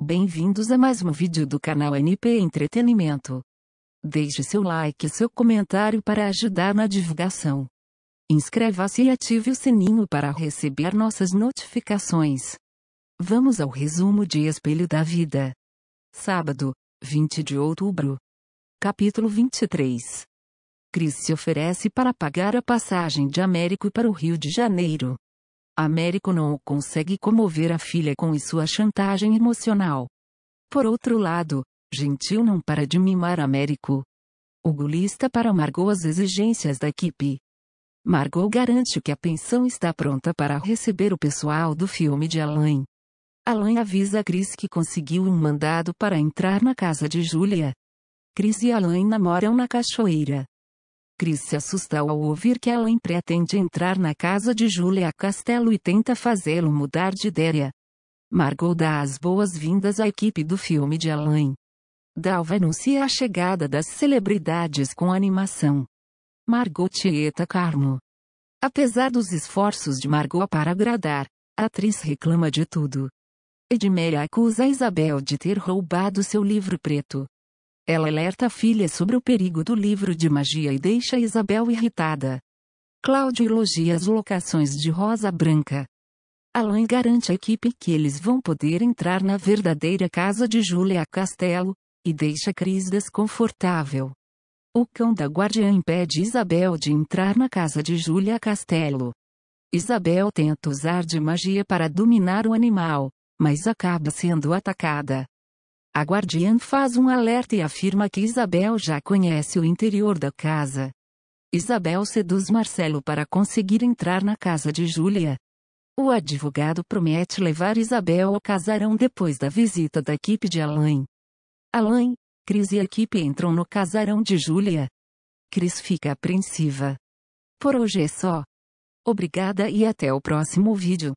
Bem-vindos a mais um vídeo do canal NP Entretenimento. Deixe seu like e seu comentário para ajudar na divulgação. Inscreva-se e ative o sininho para receber nossas notificações. Vamos ao resumo de Espelho da Vida. Sábado, 20 de outubro. Capítulo 23. Cris se oferece para pagar a passagem de Américo para o Rio de Janeiro. Américo não consegue comover a filha com sua chantagem emocional. Por outro lado, Gentil não para de mimar Américo. O gulista para Margot as exigências da equipe. Margot garante que a pensão está pronta para receber o pessoal do filme de Alain. Alain avisa a Chris que conseguiu um mandado para entrar na casa de Julia. Chris e Alain namoram na cachoeira. Chris se assusta ao ouvir que Ellen pretende entrar na casa de Julia Castelo e tenta fazê-lo mudar de ideia. Margot dá as boas-vindas à equipe do filme de Alain. Dalva anuncia a chegada das celebridades com animação. Margot Tieta Carmo. Apesar dos esforços de Margot para agradar, a atriz reclama de tudo. Edmeia acusa Isabel de ter roubado seu livro preto. Ela alerta a filha sobre o perigo do livro de magia e deixa Isabel irritada. Cláudio elogia as locações de Rosa Branca. Alan garante à equipe que eles vão poder entrar na verdadeira casa de Julia Castelo, e deixa Cris desconfortável. O cão da guardiã impede Isabel de entrar na casa de Julia Castelo. Isabel tenta usar de magia para dominar o animal, mas acaba sendo atacada. A guardiã faz um alerta e afirma que Isabel já conhece o interior da casa. Isabel seduz Marcelo para conseguir entrar na casa de Júlia. O advogado promete levar Isabel ao casarão depois da visita da equipe de Alain. Alain, Cris e a equipe entram no casarão de Júlia. Cris fica apreensiva. Por hoje é só. Obrigada e até o próximo vídeo.